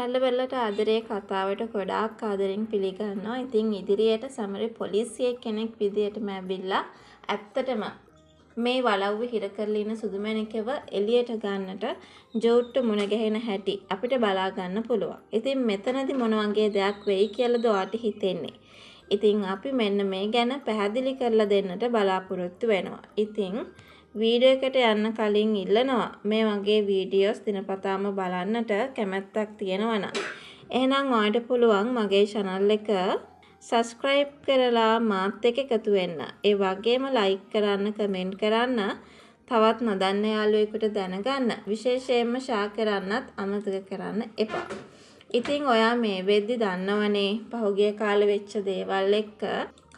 පැල්ලවෙල්ලට ආදරේ කතාවට ගොඩාක් ආදරෙන් පිළිගන්නවා. ඉතින් ඉදිරියට සමරි පොලිසිය කෙනෙක් විදිහටම ඇවිල්ලා ඇත්තටම මේ වලව්ව හිර කරලා ඉන්න සුදුමැණිකව එළියට ගන්නට ජෝට්ට මුණ ගැහෙන හැටි අපිට බලා ගන්න පුළුවන්. ඉතින් මෙතනදි මොන වගේ දෙයක් වෙයි කියලාද ඔයාට හිතෙන්නේ? ඉතින් අපි මෙන්න මේ ගැන පැහැදිලි කරලා දෙන්නට බලාපොරොත්තු වෙනවා. ඉතින් වීඩියෝකට යන්න කලින් ඉල්ලනවා මේ වගේ වීඩියෝස් දිනපතාම බලන්නට කැමැත්තක් තියෙනවනම්. එහෙනම් ඔයාට පුළුවන් මගේ channel එක subscribe කරලා මාත් එක්ක එකතු වෙන්න. ඒ වගේම like කරන්න, comment කරන්න, තවත් නොදන්න යාළුවෙකුට දැනගන්න, විශේෂයෙන්ම share කරන්නත් අමතක කරන්න එපා. ඉතින් ඔයා මේ වෙද්දි දන්නවනේ පහුගිය කාලෙ වෙච්ච දේවල් එක්ක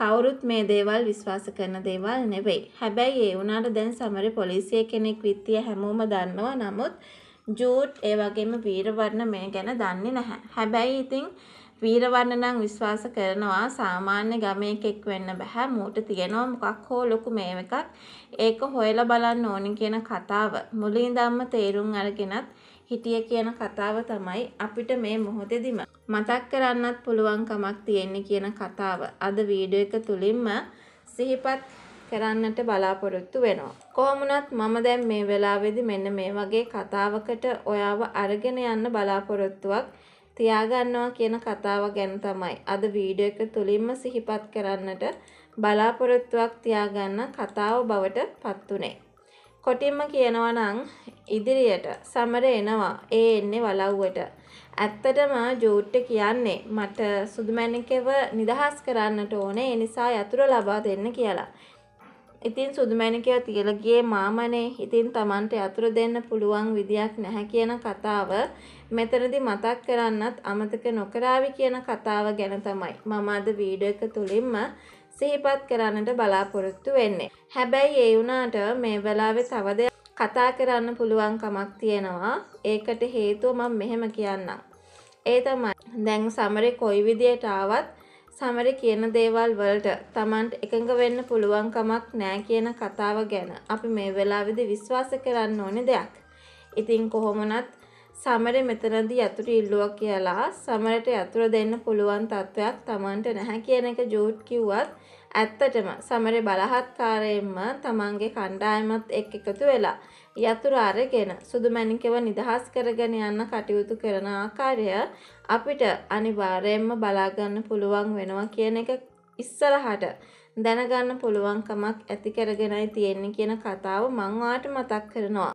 කවුරුත් මේ දේවල් විශ්වාස කරන දේවල් නෙවෙයි. හැබැයි ඒ වුණාට දැන් සමහර පොලිසිය කෙනෙක් විත්තිය හැමෝම දන්නවා. නමුත් ජූට් ඒ වගේම වීරවර්ණ මේ ගැන දන්නේ නැහැ. හැබැයි ඉතින් වීරවර්ණ නම් විශ්වාස කරනවා සාමාන්‍ය ගමේකෙක් වෙන්න බෑ. මූට තියෙනවා මොකක් හෝ ලොකු මේව එකක්. ඒක හොයලා බලන්න ඕනි කියන කතාව. මුලින්දම්ම තේරුම් අරගෙනත් හිටිය කියන කතාව තමයි අපිට මේ මොහොතෙදිම මතක් කරන්නත් පුළුවන් කමක් තියෙන්නේ කියන කතාව අද වීඩියෝ එක තුලින්ම සිහිපත් කරන්නට බලාපොරොත්තු වෙනවා. කොහොමුණත් මම දැන් මේ වෙලාවේදී මෙන්න මේ වගේ කතාවකට ඔයාව අරගෙන යන්න බලාපොරොත්තුවක් තියාගන්නවා කියන කතාව ගැන තමයි අද වීඩියෝ එක තුලින්ම සිහිපත් කරන්නට බලාපොරොත්තුවක් තියාගන්න කතාව බවට පත් උනේ. කොටින්ම කියනවා නම් ඉදිරියට සමර එනවා. ඒ එන්නේ වලව්වට. ඇත්තටම ජූට්ට කියන්නේ මට සුදුමැණිකව නිදහස් කරන්නට ඕනේ. ඒ නිසා යතුරු ලබා දෙන්න කියලා. ඉතින් සුදුමැණිකව තියලා ගියේ මාමනේ. ඉතින් Tamanට යතුරු දෙන්න පුළුවන් විදියක් නැහැ කියන කතාව මෙතනදී මතක් කරන්නත් අමතක නොකරાવી කියන කතාව ගැන තමයි මම අද වීඩියෝ එක තුලින්ම සිහිපත් කරන්නට බලාපොරොත්තු වෙන්නේ. හැබැයි ඒ වුණාට මේ වෙලාවේ තව දෙයක් කතා කරන්න පුළුවන් කමක් තියෙනවා ඒකට හේතුව මම මෙහෙම කියන්නම් ඒ තමයි දැන් සමරේ කොයි විදියට ආවත් සමරේ කියන දේවල් වලට Tamanට එකඟ වෙන්න පුළුවන් කමක් නැහැ කියන කතාව ගැන අපි මේ වෙලාවේදී විශ්වාස කරන්න ඕනේ දෙයක්. ඉතින් කොහොමනත් සමරේ මෙතනදී යතුරු ඉල්ලුවා කියලා සමරට යතුරු දෙන්න පුළුවන් තත්වයක් Tamanට නැහැ කියන එක ජෝට් කිව්වත් ඇත්තටම සමර බලහත්කාරයෙන්ම තමන්ගේ කණ්ඩායමත් එක් එකතු වෙලා යතුරු අරගෙන සුදුමැණිකව නිදහස් කරගෙන යන්න කටයුතු කරන ආකාරය අපිට අනිවාර්යයෙන්ම බලාගන්න පුළුවන් වෙනවා කියන එක ඉස්සරහට දැනගන්න පුළුවන්කමක් ඇති කරගෙනයි තියෙන්නේ කියන කතාව මං වාට මතක් කරනවා